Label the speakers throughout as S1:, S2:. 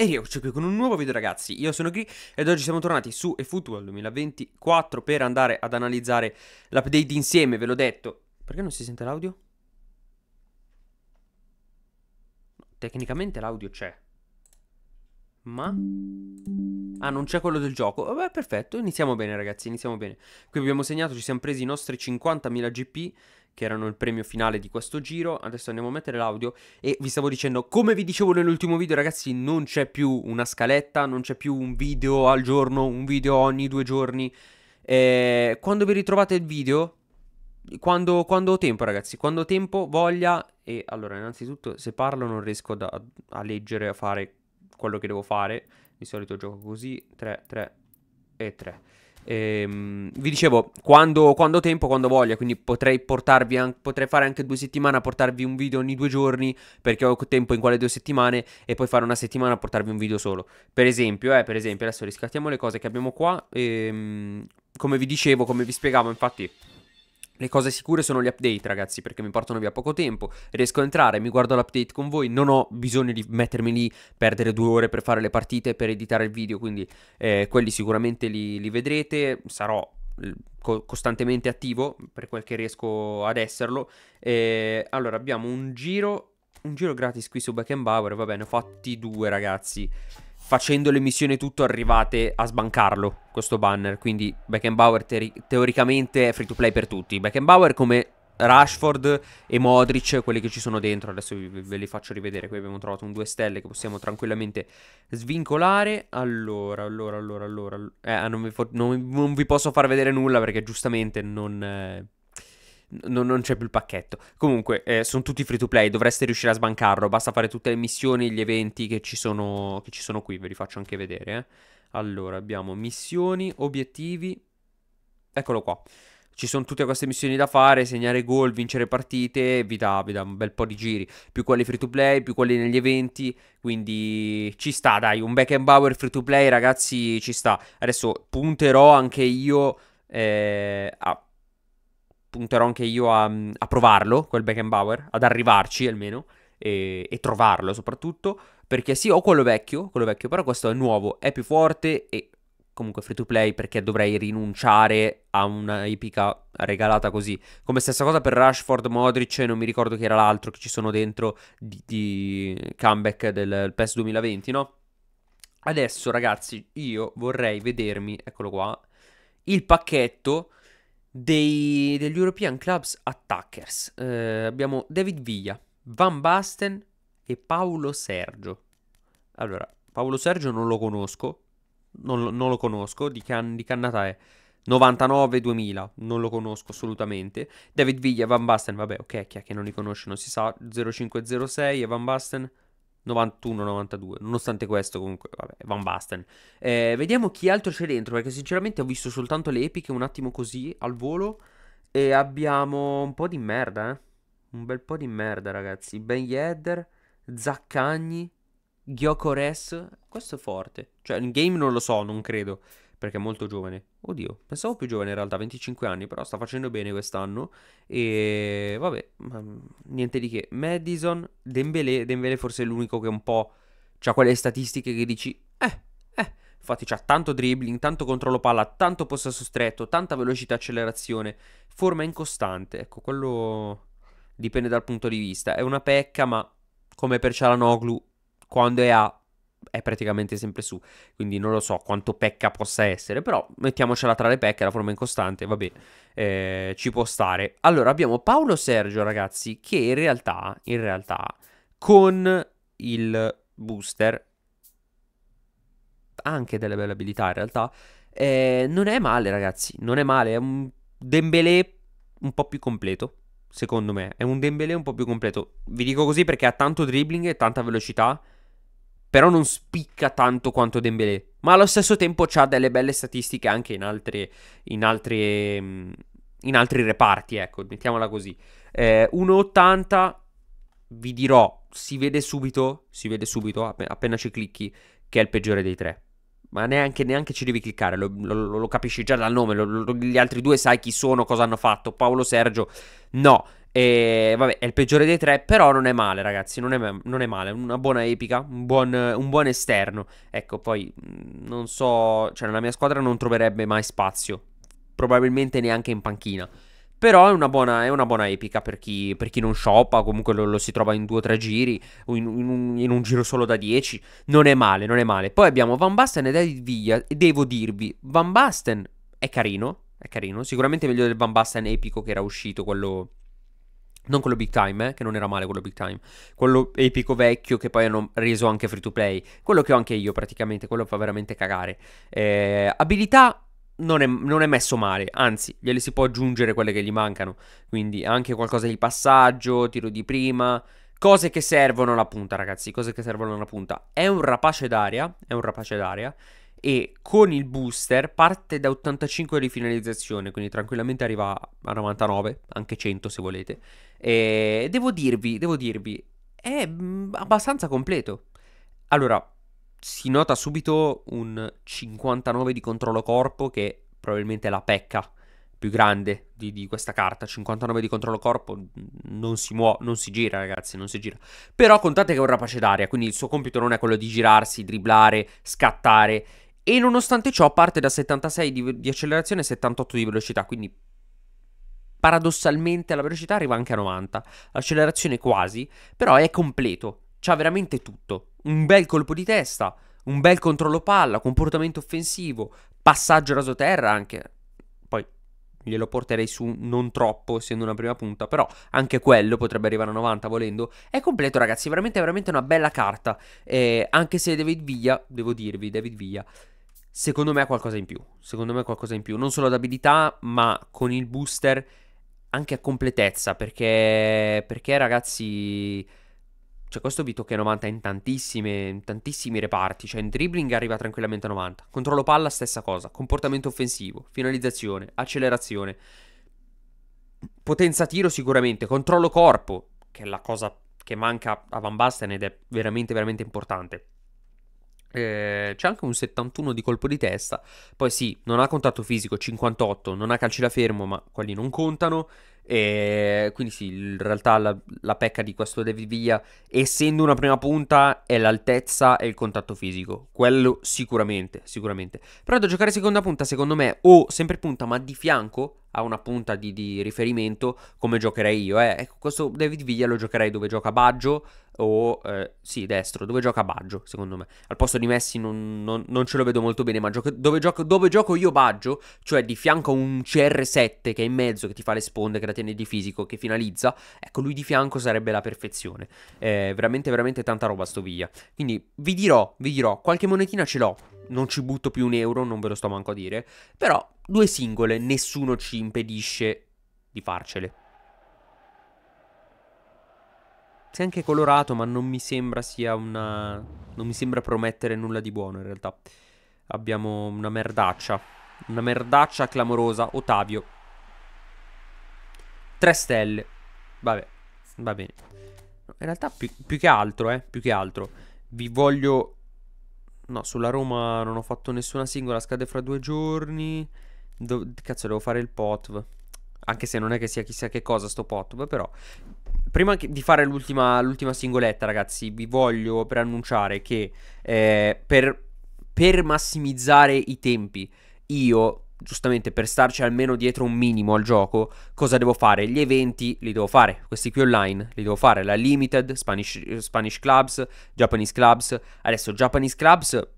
S1: E rieccoci qui con un nuovo video ragazzi, io sono Gri ed oggi siamo tornati su eFootball 2024 per andare ad analizzare l'update insieme, ve l'ho detto. Perché non si sente l'audio? Tecnicamente l'audio c'è. Ma... Ah, non c'è quello del gioco. Vabbè, eh, perfetto, iniziamo bene ragazzi, iniziamo bene. Qui abbiamo segnato, ci siamo presi i nostri 50.000 GP che erano il premio finale di questo giro. Adesso andiamo a mettere l'audio e vi stavo dicendo, come vi dicevo nell'ultimo video ragazzi, non c'è più una scaletta, non c'è più un video al giorno, un video ogni due giorni. Eh, quando vi ritrovate il video, quando, quando, ho tempo, ragazzi, quando ho tempo, voglia. E allora, innanzitutto, se parlo non riesco da, a leggere, a fare quello che devo fare. Di solito gioco così, 3, 3 e 3. Ehm, vi dicevo, quando, quando, ho tempo, quando voglia, quindi potrei, an- potrei fare anche due settimane a portarvi un video ogni due giorni, perché ho tempo in quelle due settimane, e poi fare una settimana a portarvi un video solo. Per esempio, eh, per esempio adesso riscattiamo le cose che abbiamo qua. Ehm, come vi dicevo, come vi spiegavo, infatti... Le cose sicure sono gli update, ragazzi, perché mi portano via poco tempo. Riesco a entrare, mi guardo l'update con voi. Non ho bisogno di mettermi lì, perdere due ore per fare le partite, per editare il video. Quindi eh, quelli sicuramente li, li vedrete. Sarò co- costantemente attivo per quel che riesco ad esserlo. Eh, allora, abbiamo un giro. Un giro gratis qui su Back and Bower, Va bene, ho fatti due, ragazzi facendo le missioni tutto arrivate a sbancarlo questo banner, quindi Beckenbauer te teoricamente è free to play per tutti. Beckenbauer come Rashford e Modric, quelli che ci sono dentro, adesso ve li faccio rivedere, qui abbiamo trovato un 2 stelle che possiamo tranquillamente svincolare. Allora, allora, allora, allora, eh, ah, non, vi non, non, vi posso far vedere nulla perché giustamente non... Eh non, non c'è più il pacchetto. Comunque, eh, sono tutti free to play, dovreste riuscire a sbancarlo. Basta fare tutte le missioni, e gli eventi che ci sono, che ci sono qui, ve li faccio anche vedere. Eh. Allora, abbiamo missioni, obiettivi. Eccolo qua. Ci sono tutte queste missioni da fare, segnare gol, vincere partite, vi dà, vi dà un bel po' di giri. Più quelli free to play, più quelli negli eventi. Quindi ci sta, dai, un back and power free to play, ragazzi, ci sta. Adesso punterò anche io eh, a punterò anche io a, mm, a provarlo, quel Beckenbauer, ad arrivarci almeno, e, e trovarlo soprattutto, perché sì, ho quello vecchio, quello vecchio, però questo è nuovo, è più forte e comunque free to play perché dovrei rinunciare a una epica regalata così. Come stessa cosa per Rashford, Modric, non mi ricordo chi era l'altro che ci sono dentro di, di comeback del PES 2020, no? Adesso ragazzi io vorrei vedermi, eccolo qua, il pacchetto dei, degli European Clubs Attackers. Eh, abbiamo David Villa, Van Basten e Paolo Sergio. Allora, Paolo Sergio non lo conosco, non, non lo conosco, di che, di che annata è? 99-2000, non lo conosco assolutamente. David Villa, Van Basten, vabbè, ok, chi è che non li conosce non si sa, 0506 e Van Basten 91-92. Nonostante questo, comunque, vabbè, Van Basten. Eh, vediamo chi altro c'è dentro, perché sinceramente ho visto soltanto le epiche un attimo così, al volo. E abbiamo un po' di merda, eh. Un bel po' di merda, ragazzi. Ben Yedder, Zaccagni, Gyokores. Questo è forte. Cioè, in game non lo so, non credo perché è molto giovane. Oddio, pensavo più giovane in realtà, 25 anni, però sta facendo bene quest'anno. E vabbè, niente di che. Madison, Dembele, Dembele forse è l'unico che un po' ha quelle statistiche che dici, eh, eh. Infatti c'ha tanto dribbling, tanto controllo palla, tanto possesso stretto, tanta velocità accelerazione, forma incostante. Ecco, quello dipende dal punto di vista. È una pecca, ma come per Cialanoglu, quando è a è praticamente sempre su, quindi non lo so quanto pecca possa essere, però mettiamocela tra le pecche, la forma incostante, vabbè, eh, ci può stare. Allora abbiamo Paolo Sergio, ragazzi, che in realtà, in realtà, con il booster, anche delle belle abilità in realtà, eh, non è male, ragazzi, non è male, è un Dembélé un po' più completo, secondo me. È un Dembélé un po' più completo. Vi dico così perché ha tanto dribbling e tanta velocità però non spicca tanto quanto Dembélé. Ma allo stesso tempo ha delle belle statistiche anche in altri, in altri, mm, in altri reparti, ecco, mettiamola così. Eh, 1,80 vi dirò, si vede subito, si vede subito, appena ci clicchi, che è il peggiore dei tre. Ma neanche, neanche ci devi cliccare, lo, lo, lo capisci già dal nome, lo, gli altri due sai chi sono, cosa hanno fatto, Paolo Sergio, no. E vabbè, è il peggiore dei tre, però non è male, ragazzi, non è, non è male, una buona epica, un buon, un buon, esterno. Ecco, poi mm, non so, cioè nella mia squadra non troverebbe mai spazio, probabilmente neanche in panchina. Però è una buona, è una buona epica per chi, per chi non shoppa, comunque lo, lo si trova in due o tre giri, o in, in, un, in, un, giro solo da 10. Non è male, non è male. Poi abbiamo Van Basten e David Villa, e devo dirvi, Van Basten è carino, è carino, sicuramente meglio del Van Basten epico che era uscito, quello non quello big time, eh, che non era male quello big time. Quello epico vecchio che poi hanno reso anche free to play. Quello che ho anche io praticamente, quello fa veramente cagare. Eh, abilità non è, non è, messo male, anzi, gliele si può aggiungere quelle che gli mancano. Quindi anche qualcosa di passaggio, tiro di prima. Cose che servono alla punta, ragazzi. Cose che servono alla punta. È un rapace d'aria. È un rapace d'aria e con il booster parte da 85 di finalizzazione, quindi tranquillamente arriva a 99, anche 100 se volete. E devo dirvi, devo dirvi, è mm, abbastanza completo. Allora, si nota subito un 59 di controllo corpo che probabilmente è la pecca più grande di, di questa carta. 59 di controllo corpo mm, non si muove, non si gira, ragazzi, non si gira. Però contate che è un rapace d'aria, quindi il suo compito non è quello di girarsi, dribblare, scattare e nonostante ciò parte da 76 di, di accelerazione e 78 di velocità, quindi paradossalmente la velocità arriva anche a 90, l'accelerazione quasi, però è completo, c'ha veramente tutto, un bel colpo di testa, un bel controllo palla, comportamento offensivo, passaggio raso terra anche, poi glielo porterei su non troppo, essendo una prima punta, però anche quello potrebbe arrivare a 90 volendo, è completo ragazzi, veramente veramente una bella carta, eh, anche se David Villa, devo dirvi, David Villa, secondo me ha qualcosa in più. Secondo me ha qualcosa in più, non solo ad abilità, ma con il booster anche a completezza, perché, perché ragazzi, cioè questo vi tocca 90 in, in tantissimi reparti, cioè in dribbling arriva tranquillamente a 90, controllo palla stessa cosa, comportamento offensivo, finalizzazione, accelerazione, potenza tiro sicuramente, controllo corpo, che è la cosa che manca a Van Basten ed è veramente veramente importante eh, c'è anche un 71 di colpo di testa. Poi sì, non ha contatto fisico, 58, non ha calci da fermo, ma quelli non contano. E quindi sì, in realtà la, la pecca di questo David Villa, essendo una prima punta, è l'altezza e il contatto fisico. Quello sicuramente, sicuramente. Però da giocare seconda punta, secondo me, o sempre punta, ma di fianco a una punta di, di riferimento, come giocherei io. Eh. Ecco, questo David Villa lo giocherei dove gioca Baggio, o eh, sì, destro, dove gioca Baggio, secondo me. Al posto di Messi non, non, non ce lo vedo molto bene, ma gioco, dove, gioco, dove, gioco, io Baggio, cioè di fianco a un CR7 che è in mezzo, che ti fa le sponde, che la tiene di fisico, che finalizza, ecco lui di fianco sarebbe la perfezione. Eh, veramente, veramente tanta roba sto via. Quindi vi dirò, vi dirò, qualche monetina ce l'ho, non ci butto più un euro, non ve lo sto manco a dire, però due singole, nessuno ci impedisce di farcele. Si anche colorato, ma non mi sembra sia una... Non mi sembra promettere nulla di buono, in realtà. Abbiamo una merdaccia. Una merdaccia clamorosa. Ottavio. Tre stelle. Vabbè, va bene. In realtà più, più che altro, eh, più che altro. Vi voglio... No, sulla Roma non ho fatto nessuna singola, scade fra due giorni. Do... Cazzo, devo fare il POTV. Anche se non è che sia chissà che cosa sto POTV, però... Prima di fare l'ultima, l'ultima singoletta, ragazzi, vi voglio preannunciare che eh, per, per massimizzare i tempi, io giustamente per starci almeno dietro un minimo al gioco, cosa devo fare? Gli eventi li devo fare, questi qui online li devo fare, la Limited, Spanish, Spanish Clubs, Japanese Clubs, adesso Japanese Clubs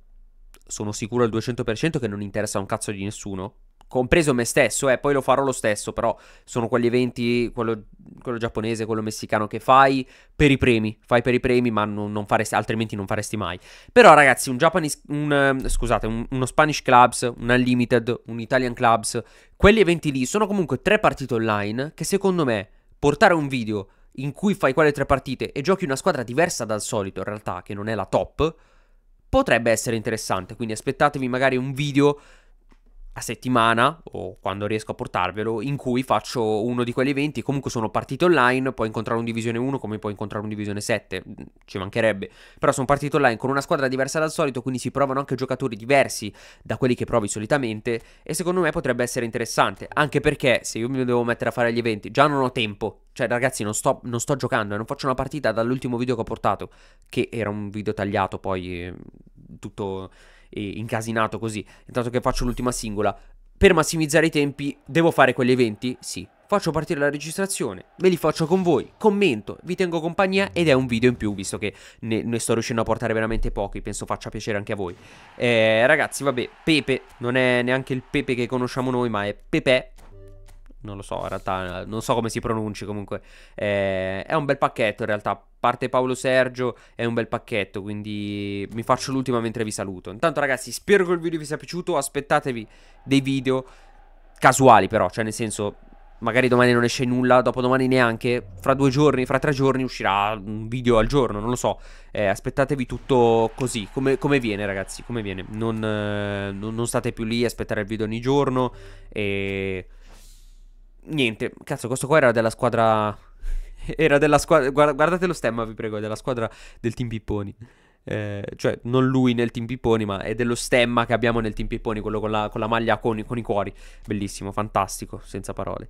S1: sono sicuro al 200% che non interessa un cazzo di nessuno, compreso me stesso, eh, poi lo farò lo stesso, però sono quegli eventi, quello, quello, giapponese, quello messicano che fai per i premi, fai per i premi, ma non, non faresti, altrimenti non faresti mai. Però ragazzi, un Japanese, un, eh, scusate, un, uno Spanish Clubs, un Unlimited, un Italian Clubs, quegli eventi lì sono comunque tre partite online che secondo me portare un video in cui fai quelle tre partite e giochi una squadra diversa dal solito in realtà, che non è la top, potrebbe essere interessante, quindi aspettatevi magari un video a settimana o quando riesco a portarvelo in cui faccio uno di quegli eventi comunque sono partito online puoi incontrare un divisione 1 come puoi incontrare un divisione 7 mm, ci mancherebbe però sono partito online con una squadra diversa dal solito quindi si provano anche giocatori diversi da quelli che provi solitamente e secondo me potrebbe essere interessante anche perché se io mi devo mettere a fare gli eventi già non ho tempo cioè ragazzi non sto, non sto giocando e eh, non faccio una partita dall'ultimo video che ho portato che era un video tagliato poi mm, tutto incasinato così, intanto che faccio l'ultima singola. Per massimizzare i tempi devo fare quegli eventi? Sì. Faccio partire la registrazione, me li faccio con voi, commento, vi tengo compagnia ed è un video in più visto che ne, ne sto riuscendo a portare veramente pochi, penso faccia piacere anche a voi. Eh, ragazzi, vabbè, Pepe non è neanche il Pepe che conosciamo noi, ma è Pepe non lo so, in realtà non so come si pronunci comunque. Eh, è un bel pacchetto in realtà. Parte Paolo Sergio, è un bel pacchetto, quindi mi faccio l'ultima mentre vi saluto. Intanto ragazzi, spero che il video vi sia piaciuto, aspettatevi dei video casuali però, cioè nel senso magari domani non esce nulla, dopodomani neanche, fra due giorni, fra tre giorni uscirà un video al giorno, non lo so. Eh, aspettatevi tutto così, come, come, viene ragazzi, come viene. Non, eh, non state più lì a aspettare il video ogni giorno e niente, cazzo, questo qua era della squadra... Era della squadra... Guardate lo stemma, vi prego, è della squadra del Team Pipponi. Eh, cioè, non lui nel Team Pipponi, ma è dello stemma che abbiamo nel Team Pipponi, quello con la, con la maglia con, con, i cuori. Bellissimo, fantastico, senza parole.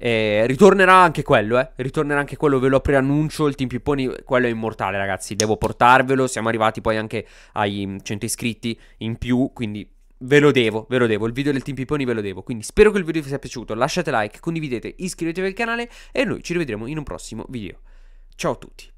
S1: Eh, ritornerà anche quello, eh. Ritornerà anche quello, ve lo preannuncio. Il Team Pipponi, quello è immortale, ragazzi. Devo portarvelo. Siamo arrivati poi anche ai 100 iscritti in più, quindi ve lo devo, ve lo devo, il video del Team Piponi ve lo devo. Quindi spero che il video vi sia piaciuto, lasciate like, condividete, iscrivetevi al canale e noi ci rivedremo in un prossimo video. Ciao a tutti.